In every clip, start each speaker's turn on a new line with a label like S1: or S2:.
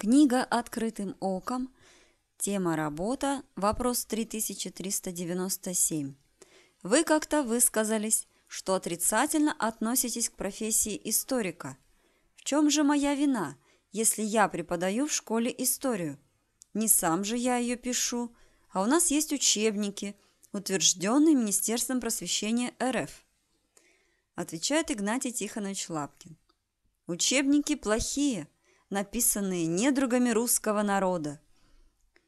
S1: Книга «Открытым оком», тема «Работа», вопрос 3397. Вы как-то высказались, что отрицательно относитесь к профессии историка. В чем же моя вина, если я преподаю в школе историю? Не сам же я ее пишу, а у нас есть учебники, утвержденные Министерством просвещения РФ. Отвечает Игнатий Тихонович Лапкин. Учебники плохие – написанные недругами русского народа.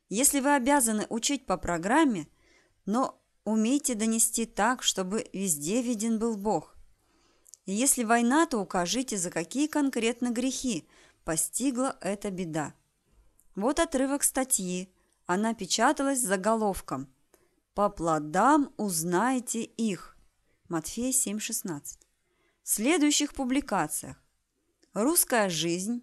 S1: Если вы обязаны учить по программе, но умейте донести так, чтобы везде виден был Бог. И если война, то укажите, за какие конкретно грехи постигла эта беда. Вот отрывок статьи. Она печаталась с заголовком «По плодам узнаете их» Матфея 7,16. В следующих публикациях «Русская жизнь»,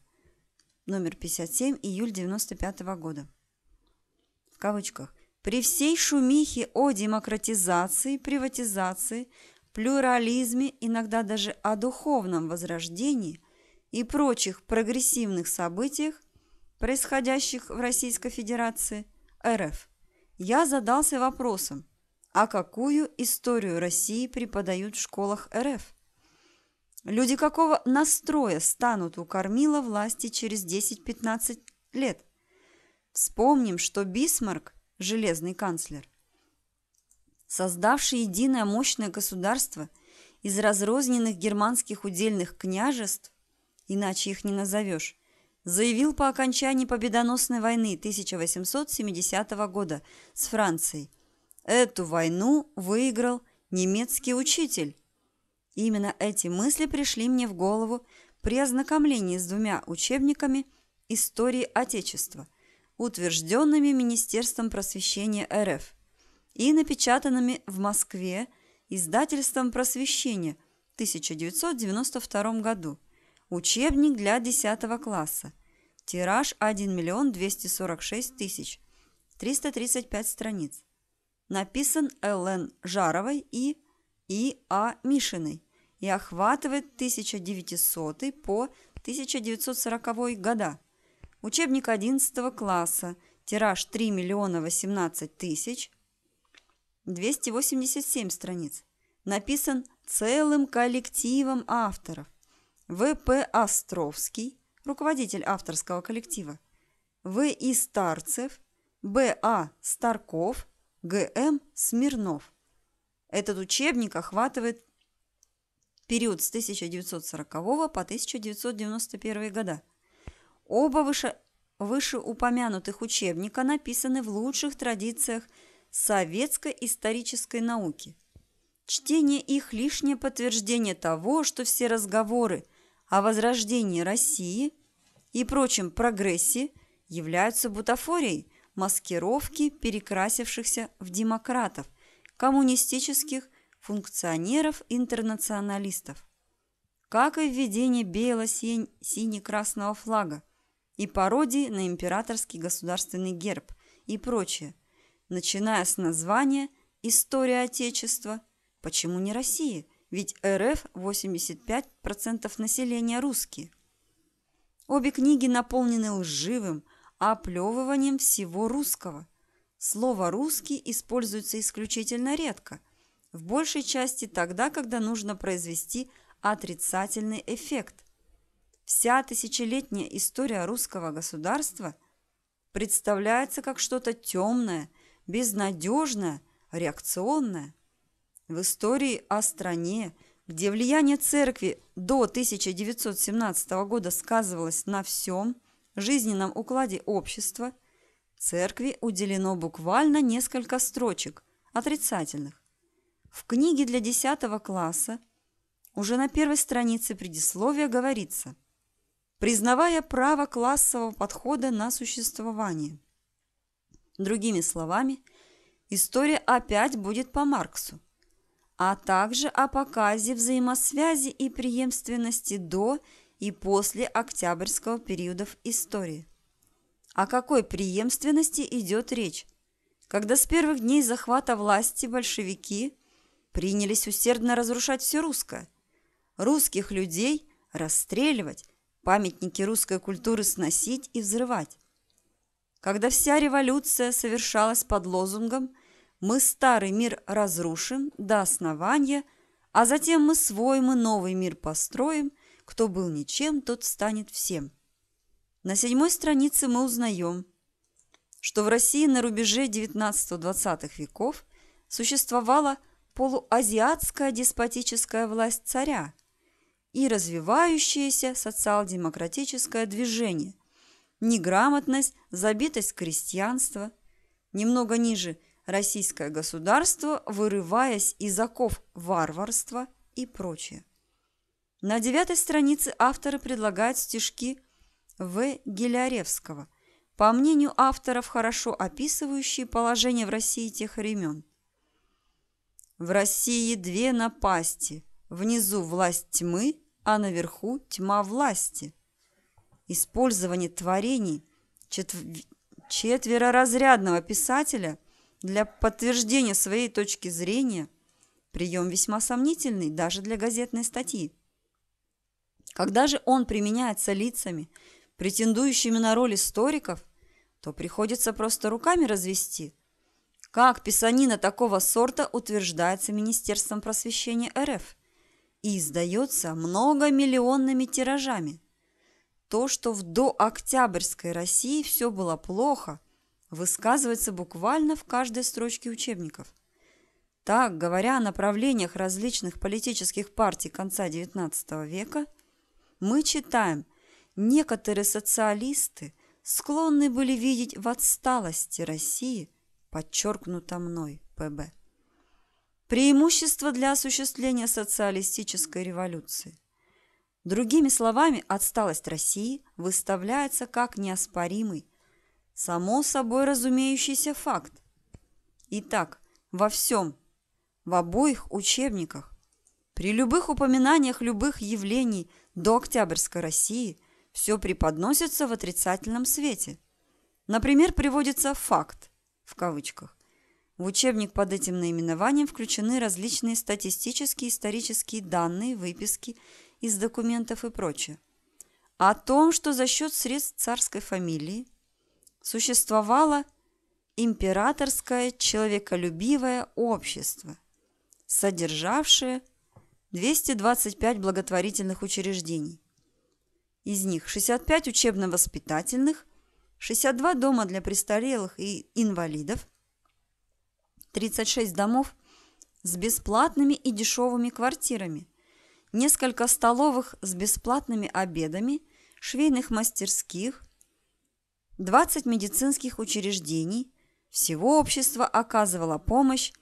S1: номер 57, июль 95 -го года. В кавычках. При всей шумихе о демократизации, приватизации, плюрализме, иногда даже о духовном возрождении и прочих прогрессивных событиях, происходящих в Российской Федерации, РФ, я задался вопросом, а какую историю России преподают в школах РФ? Люди какого настроя станут у кормила власти через 10-15 лет? Вспомним, что Бисмарк – железный канцлер, создавший единое мощное государство из разрозненных германских удельных княжеств, иначе их не назовешь, заявил по окончании победоносной войны 1870 года с Францией. Эту войну выиграл немецкий учитель, Именно эти мысли пришли мне в голову при ознакомлении с двумя учебниками истории Отечества, утвержденными Министерством просвещения РФ и напечатанными в Москве издательством просвещения в 1992 году. Учебник для 10 класса. Тираж 1 миллион 246 тысяч. 335 страниц. Написан Л.Н. Жаровой и и А. Мишиной и охватывает 1900 по 1940 года. Учебник 11 класса, тираж 3 миллиона 18 тысяч, 287 страниц. Написан целым коллективом авторов. В.П. Островский, руководитель авторского коллектива, В.И. Старцев, Б.А. Старков, Г.М. Смирнов. Этот учебник охватывает период с 1940 по 1991 года. Оба выше, вышеупомянутых учебника написаны в лучших традициях советской исторической науки. Чтение их – лишнее подтверждение того, что все разговоры о возрождении России и прочем прогрессе являются бутафорией маскировки перекрасившихся в демократов – коммунистических функционеров-интернационалистов, как и введение бело-сине-красного флага и пародии на императорский государственный герб и прочее, начиная с названия «История Отечества», почему не Россия, ведь РФ 85% населения русские. Обе книги наполнены лживым оплевыванием всего русского, Слово «русский» используется исключительно редко, в большей части тогда, когда нужно произвести отрицательный эффект. Вся тысячелетняя история русского государства представляется как что-то темное, безнадежное, реакционное. В истории о стране, где влияние церкви до 1917 года сказывалось на всем жизненном укладе общества – Церкви уделено буквально несколько строчек, отрицательных. В книге для 10 класса уже на первой странице предисловия говорится «признавая право классового подхода на существование». Другими словами, история опять будет по Марксу, а также о показе взаимосвязи и преемственности до и после октябрьского периода в истории. О какой преемственности идет речь? Когда с первых дней захвата власти большевики принялись усердно разрушать все русское, русских людей расстреливать, памятники русской культуры сносить и взрывать. Когда вся революция совершалась под лозунгом «Мы старый мир разрушим до основания, а затем мы свой, мы новый мир построим, кто был ничем, тот станет всем». На седьмой странице мы узнаем, что в России на рубеже 19-20 веков существовала полуазиатская деспотическая власть царя и развивающееся социал-демократическое движение, неграмотность, забитость крестьянства, немного ниже российское государство, вырываясь из оков варварства и прочее. На девятой странице авторы предлагают стишки – в. Геляревского, по мнению авторов, хорошо описывающие положение в России тех времен. В России две напасти. Внизу власть тьмы, а наверху тьма власти. Использование творений четв... четвероразрядного писателя для подтверждения своей точки зрения – прием весьма сомнительный даже для газетной статьи. Когда же он применяется лицами – претендующими на роль историков, то приходится просто руками развести. Как писанина такого сорта утверждается Министерством просвещения РФ и издается многомиллионными тиражами. То, что в дооктябрьской России все было плохо, высказывается буквально в каждой строчке учебников. Так, говоря о направлениях различных политических партий конца XIX века, мы читаем – некоторые социалисты склонны были видеть в отсталости России, подчеркнуто мной, ПБ. Преимущество для осуществления социалистической революции. Другими словами, отсталость России выставляется как неоспоримый, само собой разумеющийся факт. Итак, во всем, в обоих учебниках, при любых упоминаниях любых явлений до Октябрьской России – все преподносится в отрицательном свете. Например, приводится «факт» в кавычках. В учебник под этим наименованием включены различные статистические исторические данные, выписки из документов и прочее. О том, что за счет средств царской фамилии существовало императорское человеколюбивое общество, содержавшее 225 благотворительных учреждений, из них 65 учебно-воспитательных, 62 дома для престарелых и инвалидов, 36 домов с бесплатными и дешевыми квартирами, несколько столовых с бесплатными обедами, швейных мастерских, 20 медицинских учреждений. Всего общество оказывало помощь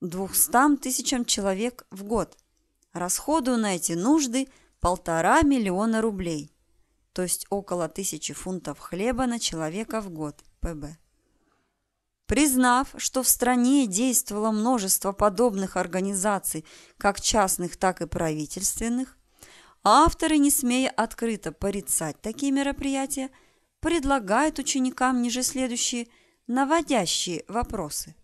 S1: 200 тысячам человек в год. Расходу на эти нужды – полтора миллиона рублей, то есть около тысячи фунтов хлеба на человека в год ПБ. Признав, что в стране действовало множество подобных организаций, как частных, так и правительственных, авторы, не смея открыто порицать такие мероприятия, предлагают ученикам ниже следующие наводящие вопросы.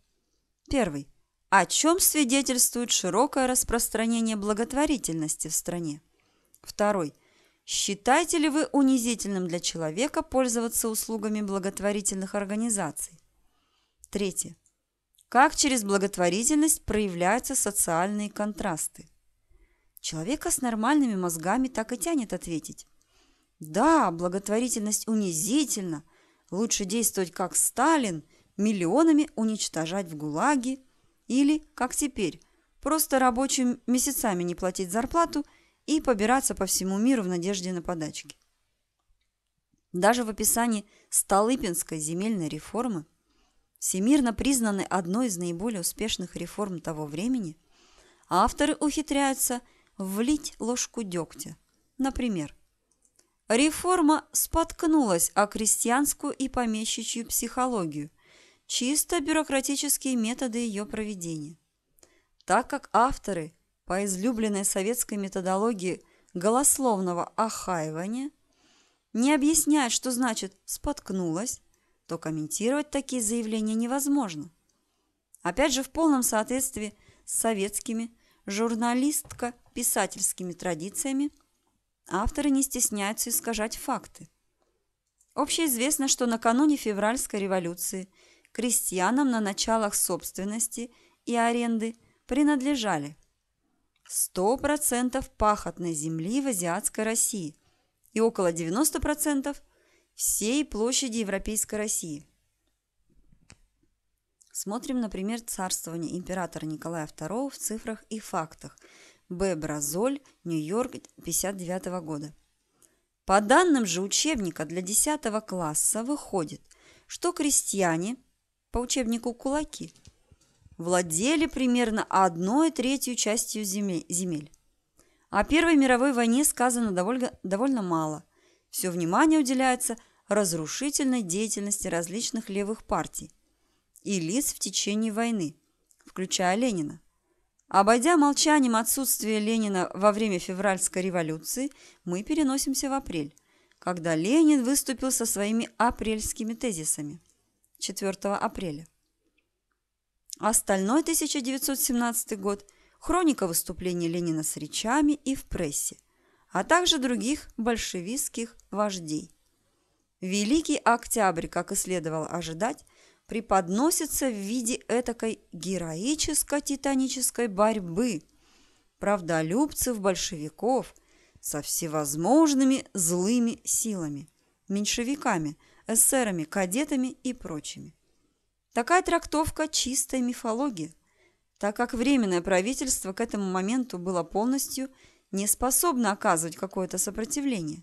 S1: Первый. О чем свидетельствует широкое распространение благотворительности в стране? Второй. Считаете ли вы унизительным для человека пользоваться услугами благотворительных организаций? Третье. Как через благотворительность проявляются социальные контрасты? Человека с нормальными мозгами так и тянет ответить. Да, благотворительность унизительна. Лучше действовать как Сталин, миллионами уничтожать в ГУЛАГе. Или, как теперь, просто рабочим месяцами не платить зарплату – и побираться по всему миру в надежде на подачки. Даже в описании Столыпинской земельной реформы, всемирно признанной одной из наиболее успешных реформ того времени, а авторы ухитряются влить ложку дегтя. Например, реформа споткнулась о крестьянскую и помещичью психологию, чисто бюрократические методы ее проведения. Так как авторы – по излюбленной советской методологии голословного охаивания, не объясняет, что значит «споткнулась», то комментировать такие заявления невозможно. Опять же, в полном соответствии с советскими журналистко-писательскими традициями авторы не стесняются искажать факты. Общеизвестно, что накануне февральской революции крестьянам на началах собственности и аренды принадлежали 100% пахотной земли в азиатской России и около 90% всей площади Европейской России. Смотрим, например, царствование императора Николая II в цифрах и фактах. Б. Бразоль, Нью-Йорк, 59 -го года. По данным же учебника для 10 класса выходит, что крестьяне, по учебнику кулаки, владели примерно одной третью частью земель. О Первой мировой войне сказано довольно, довольно мало. Все внимание уделяется разрушительной деятельности различных левых партий и лиц в течение войны, включая Ленина. Обойдя молчанием отсутствие Ленина во время февральской революции, мы переносимся в апрель, когда Ленин выступил со своими апрельскими тезисами 4 апреля. А остальной 1917 год – хроника выступлений Ленина с речами и в прессе, а также других большевистских вождей. Великий Октябрь, как и следовало ожидать, преподносится в виде этакой героическо-титанической борьбы правдолюбцев-большевиков со всевозможными злыми силами – меньшевиками, эсерами, кадетами и прочими. Такая трактовка – чистая мифология, так как Временное правительство к этому моменту было полностью не способно оказывать какое-то сопротивление.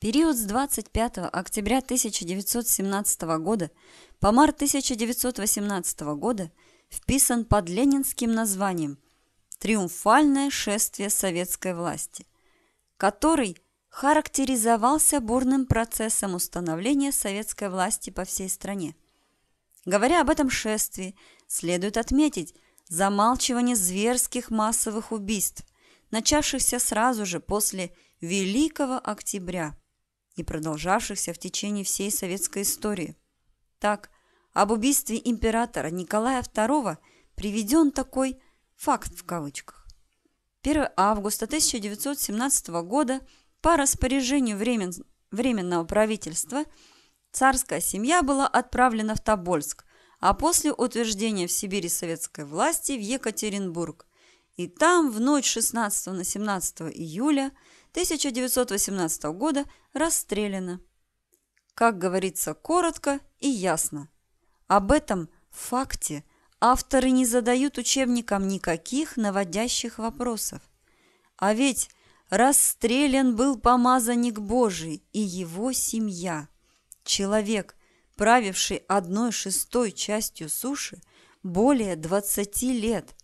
S1: Период с 25 октября 1917 года по март 1918 года вписан под ленинским названием «Триумфальное шествие советской власти», который характеризовался бурным процессом установления советской власти по всей стране – Говоря об этом шествии, следует отметить замалчивание зверских массовых убийств, начавшихся сразу же после Великого Октября и продолжавшихся в течение всей советской истории. Так, об убийстве императора Николая II приведен такой «факт» в кавычках. 1 августа 1917 года по распоряжению времен... Временного правительства – Царская семья была отправлена в Тобольск, а после утверждения в Сибири советской власти в Екатеринбург. И там в ночь 16 на 17 июля 1918 года расстреляна. Как говорится, коротко и ясно. Об этом факте авторы не задают учебникам никаких наводящих вопросов. А ведь расстрелян был помазанник Божий и его семья. Человек, правивший одной шестой частью суши более 20 лет,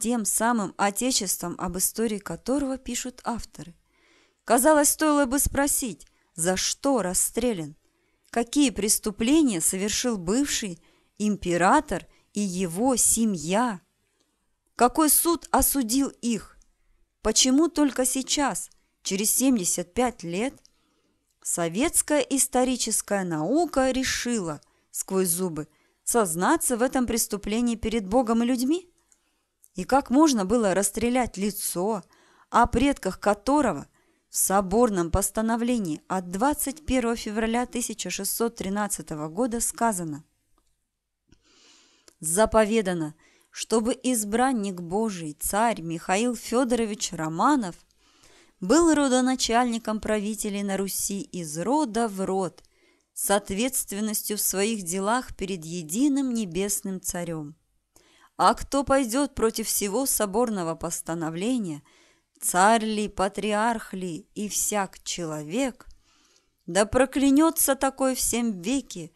S1: тем самым отечеством, об истории которого пишут авторы. Казалось, стоило бы спросить, за что расстрелян, какие преступления совершил бывший император и его семья, какой суд осудил их, почему только сейчас, через 75 лет, Советская историческая наука решила, сквозь зубы, сознаться в этом преступлении перед Богом и людьми? И как можно было расстрелять лицо, о предках которого в соборном постановлении от 21 февраля 1613 года сказано «Заповедано, чтобы избранник Божий, царь Михаил Федорович Романов был родоначальником правителей на Руси из рода в род, с ответственностью в своих делах перед единым небесным царем. А кто пойдет против всего соборного постановления, царь ли, патриарх ли и всяк человек, да проклянется такой всем веки,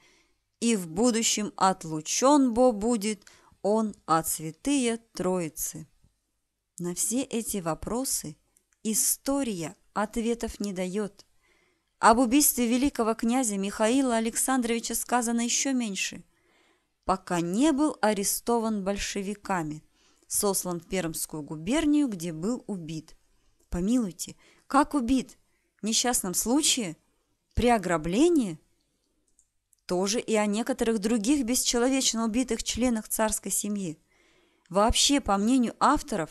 S1: и в будущем отлучен бо будет он от святые Троицы. На все эти вопросы – История ответов не дает. Об убийстве великого князя Михаила Александровича сказано еще меньше. Пока не был арестован большевиками, сослан в Пермскую губернию, где был убит. Помилуйте, как убит? В несчастном случае? При ограблении? Тоже и о некоторых других бесчеловечно убитых членах царской семьи. Вообще, по мнению авторов,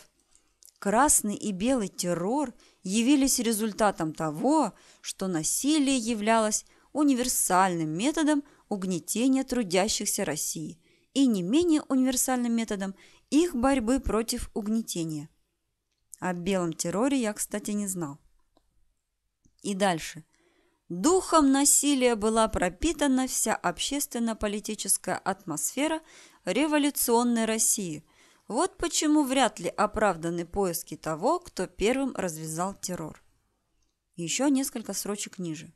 S1: Красный и белый террор явились результатом того, что насилие являлось универсальным методом угнетения трудящихся России и не менее универсальным методом их борьбы против угнетения. О белом терроре я, кстати, не знал. И дальше. Духом насилия была пропитана вся общественно-политическая атмосфера революционной России – вот почему вряд ли оправданы поиски того, кто первым развязал террор. Еще несколько срочек ниже.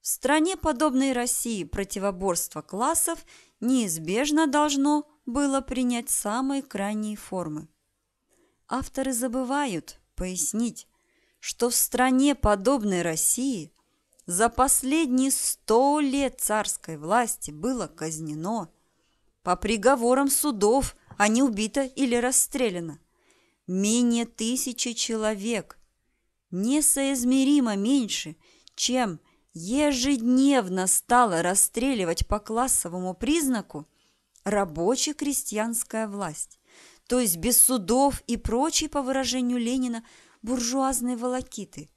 S1: В стране, подобной России, противоборство классов неизбежно должно было принять самые крайние формы. Авторы забывают пояснить, что в стране, подобной России, за последние сто лет царской власти было казнено по приговорам судов – а не убито или расстреляно. Менее тысячи человек. Несоизмеримо меньше, чем ежедневно стала расстреливать по классовому признаку рабоче-крестьянская власть, то есть без судов и прочей, по выражению Ленина, буржуазной волокиты.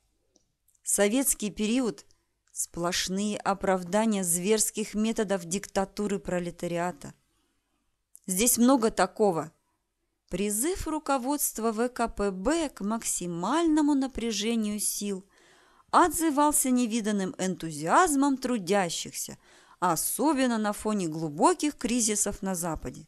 S1: Советский период – сплошные оправдания зверских методов диктатуры пролетариата. Здесь много такого. Призыв руководства ВКПБ к максимальному напряжению сил отзывался невиданным энтузиазмом трудящихся, особенно на фоне глубоких кризисов на Западе.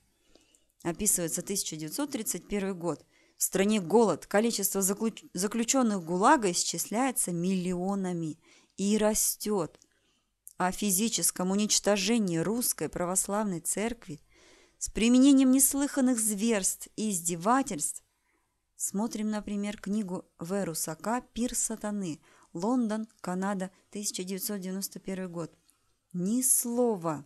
S1: Описывается 1931 год. В стране голод, количество заключенных ГУЛАГа исчисляется миллионами и растет. О физическом уничтожении русской православной церкви – с применением неслыханных зверств и издевательств. Смотрим, например, книгу В. Русака «Пир сатаны. Лондон, Канада, 1991 год». Ни слова.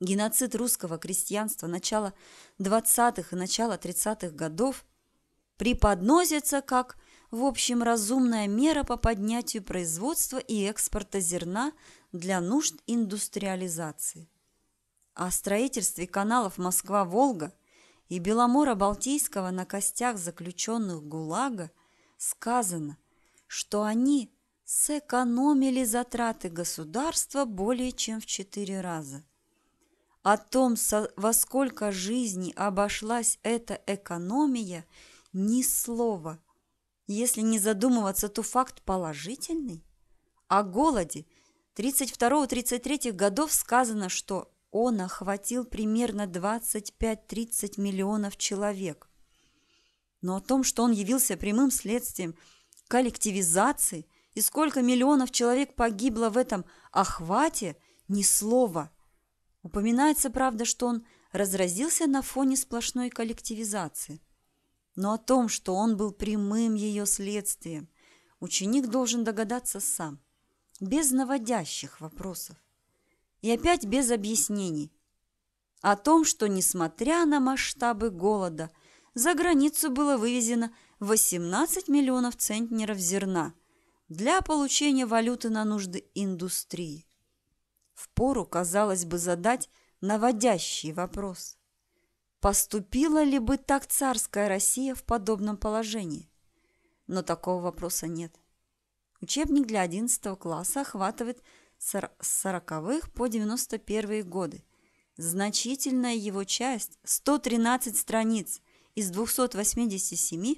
S1: Геноцид русского крестьянства начала 20-х и начала 30-х годов преподносится как в общем разумная мера по поднятию производства и экспорта зерна для нужд индустриализации. О строительстве каналов Москва-Волга и Беломора-Балтийского на костях заключенных ГУЛАГа сказано, что они сэкономили затраты государства более чем в четыре раза. О том, во сколько жизней обошлась эта экономия, ни слова. Если не задумываться, то факт положительный. О голоде 32-33 годов сказано, что он охватил примерно 25-30 миллионов человек. Но о том, что он явился прямым следствием коллективизации и сколько миллионов человек погибло в этом охвате, ни слова. Упоминается, правда, что он разразился на фоне сплошной коллективизации. Но о том, что он был прямым ее следствием, ученик должен догадаться сам, без наводящих вопросов. И опять без объяснений. О том, что, несмотря на масштабы голода, за границу было вывезено 18 миллионов центнеров зерна для получения валюты на нужды индустрии. Впору, казалось бы, задать наводящий вопрос. Поступила ли бы так царская Россия в подобном положении? Но такого вопроса нет. Учебник для 11 класса охватывает с 40-х по 91 годы. Значительная его часть, 113 страниц из 287,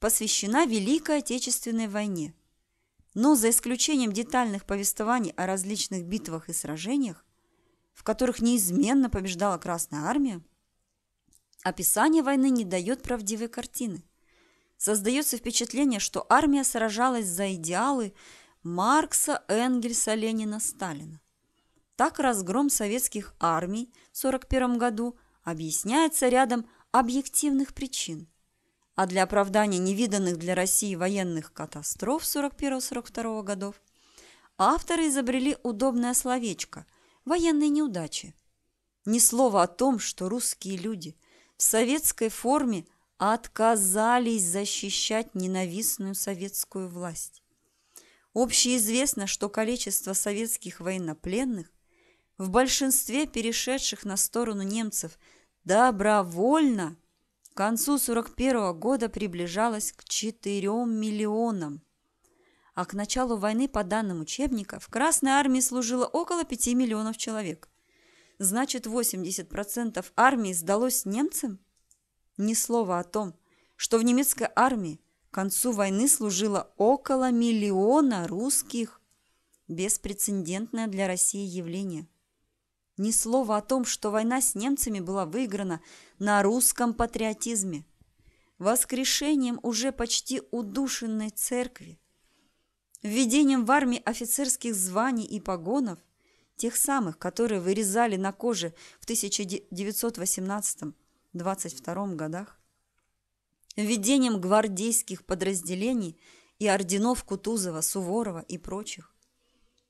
S1: посвящена Великой Отечественной войне. Но за исключением детальных повествований о различных битвах и сражениях, в которых неизменно побеждала Красная Армия, описание войны не дает правдивой картины. Создается впечатление, что армия сражалась за идеалы, Маркса, Энгельса, Ленина, Сталина. Так разгром советских армий в 1941 году объясняется рядом объективных причин. А для оправдания невиданных для России военных катастроф 1941-1942 годов авторы изобрели удобное словечко – военные неудачи. Ни слова о том, что русские люди в советской форме отказались защищать ненавистную советскую власть. Общеизвестно, что количество советских военнопленных, в большинстве перешедших на сторону немцев добровольно, к концу 1941 года приближалось к 4 миллионам. А к началу войны, по данным учебника, в Красной армии служило около 5 миллионов человек. Значит, 80% армии сдалось немцам? Ни слова о том, что в немецкой армии к концу войны служило около миллиона русских. Беспрецедентное для России явление. Ни слова о том, что война с немцами была выиграна на русском патриотизме. Воскрешением уже почти удушенной церкви. Введением в армии офицерских званий и погонов, тех самых, которые вырезали на коже в 1918 1922 годах введением гвардейских подразделений и орденов Кутузова, Суворова и прочих.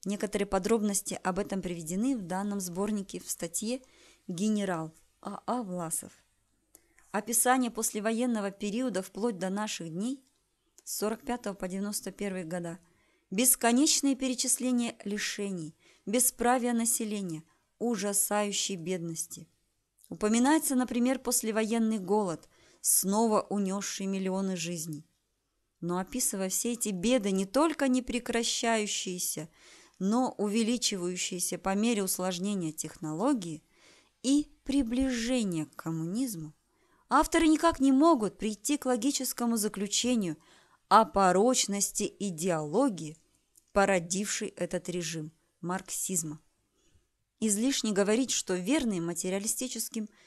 S1: Некоторые подробности об этом приведены в данном сборнике в статье «Генерал А.А. А Власов». Описание послевоенного периода вплоть до наших дней с 45 по 91 года, бесконечные перечисления лишений, бесправия населения, ужасающей бедности. Упоминается, например, послевоенный голод – снова унесший миллионы жизней. Но описывая все эти беды, не только не прекращающиеся, но увеличивающиеся по мере усложнения технологии и приближения к коммунизму, авторы никак не могут прийти к логическому заключению о порочности идеологии, породившей этот режим марксизма. Излишне говорить, что верные материалистическим –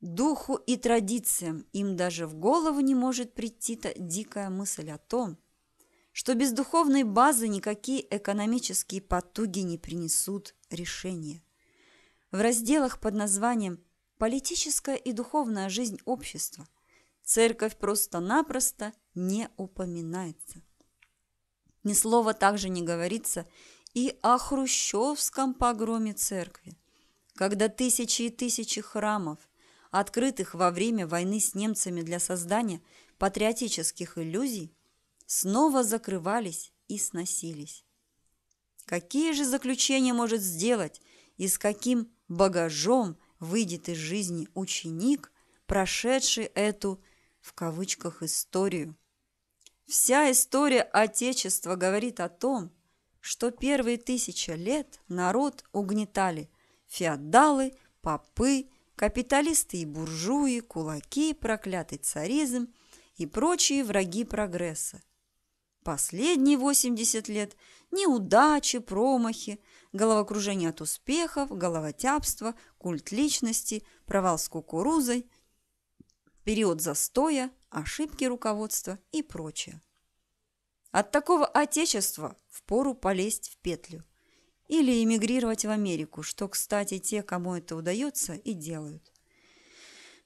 S1: Духу и традициям им даже в голову не может прийти та дикая мысль о том, что без духовной базы никакие экономические потуги не принесут решения. В разделах под названием «Политическая и духовная жизнь общества» церковь просто-напросто не упоминается. Ни слова также не говорится и о хрущевском погроме церкви, когда тысячи и тысячи храмов, открытых во время войны с немцами для создания патриотических иллюзий, снова закрывались и сносились. Какие же заключения может сделать и с каким багажом выйдет из жизни ученик, прошедший эту, в кавычках, историю? Вся история Отечества говорит о том, что первые тысяча лет народ угнетали феодалы, попы, капиталисты и буржуи, кулаки, проклятый царизм и прочие враги прогресса. Последние 80 лет – неудачи, промахи, головокружение от успехов, головотяпство, культ личности, провал с кукурузой, период застоя, ошибки руководства и прочее. От такого отечества впору полезть в петлю или эмигрировать в Америку, что, кстати, те, кому это удается, и делают.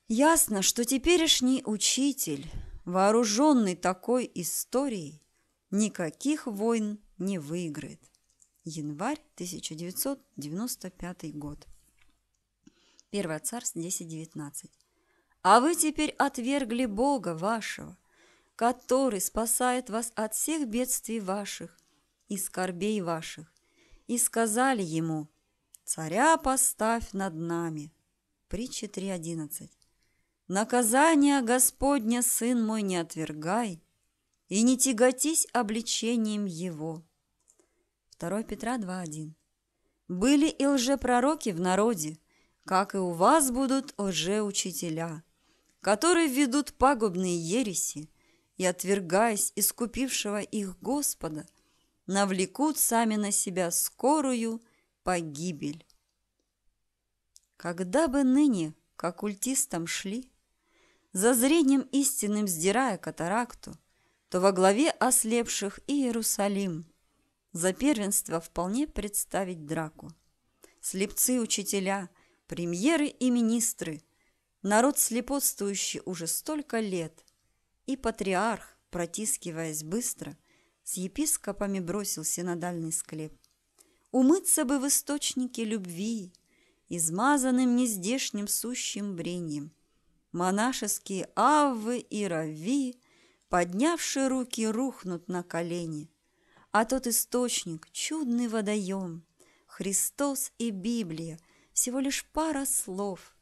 S1: Ясно, что теперешний учитель, вооруженный такой историей, никаких войн не выиграет. Январь 1995 год. 1 Царств 10.19. «А вы теперь отвергли Бога вашего, который спасает вас от всех бедствий ваших и скорбей ваших, и сказали ему, «Царя поставь над нами». Притча 3.11. «Наказание Господня, сын мой, не отвергай, и не тяготись обличением его». 2 Петра 2.1. «Были и лжепророки в народе, как и у вас будут лжеучителя, которые ведут пагубные ереси, и, отвергаясь искупившего их Господа, навлекут сами на себя скорую погибель. Когда бы ныне к оккультистам шли, за зрением истинным сдирая катаракту, то во главе ослепших и Иерусалим. За первенство вполне представить драку. Слепцы учителя, премьеры и министры, народ слепотствующий уже столько лет, и патриарх, протискиваясь быстро – с епископами бросился на дальний склеп. Умыться бы в источнике любви, измазанным нездешним сущим бреньем. Монашеские авы и рави, поднявшие руки, рухнут на колени. А тот источник, чудный водоем, Христос и Библия, всего лишь пара слов.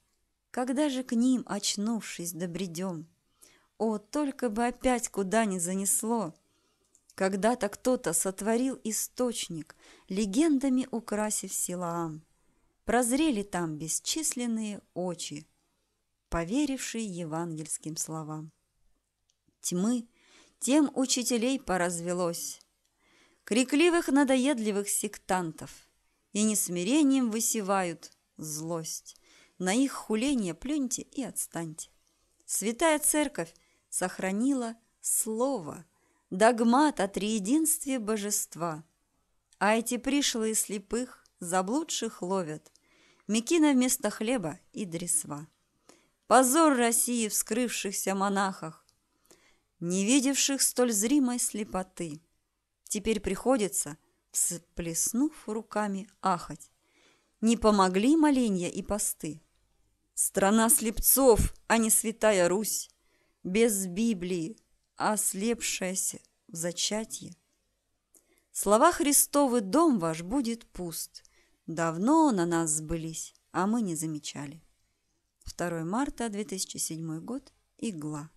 S1: Когда же к ним, очнувшись, добредем? О, только бы опять куда ни занесло! Когда-то кто-то сотворил источник, легендами украсив Силаам. Прозрели там бесчисленные очи, поверившие евангельским словам. Тьмы тем учителей поразвелось, крикливых надоедливых сектантов, и несмирением высевают злость. На их хуление плюньте и отстаньте. Святая Церковь сохранила Слово – догмат о триединстве божества. А эти пришлые слепых, заблудших ловят, Микина вместо хлеба и дресва. Позор России вскрывшихся монахах, Не видевших столь зримой слепоты. Теперь приходится, всплеснув руками, ахать. Не помогли моленья и посты. Страна слепцов, а не святая Русь. Без Библии, ослепшаяся в зачатье. Слова Христовы «Дом ваш будет пуст» давно на нас сбылись, а мы не замечали. 2 марта 2007 год. Игла.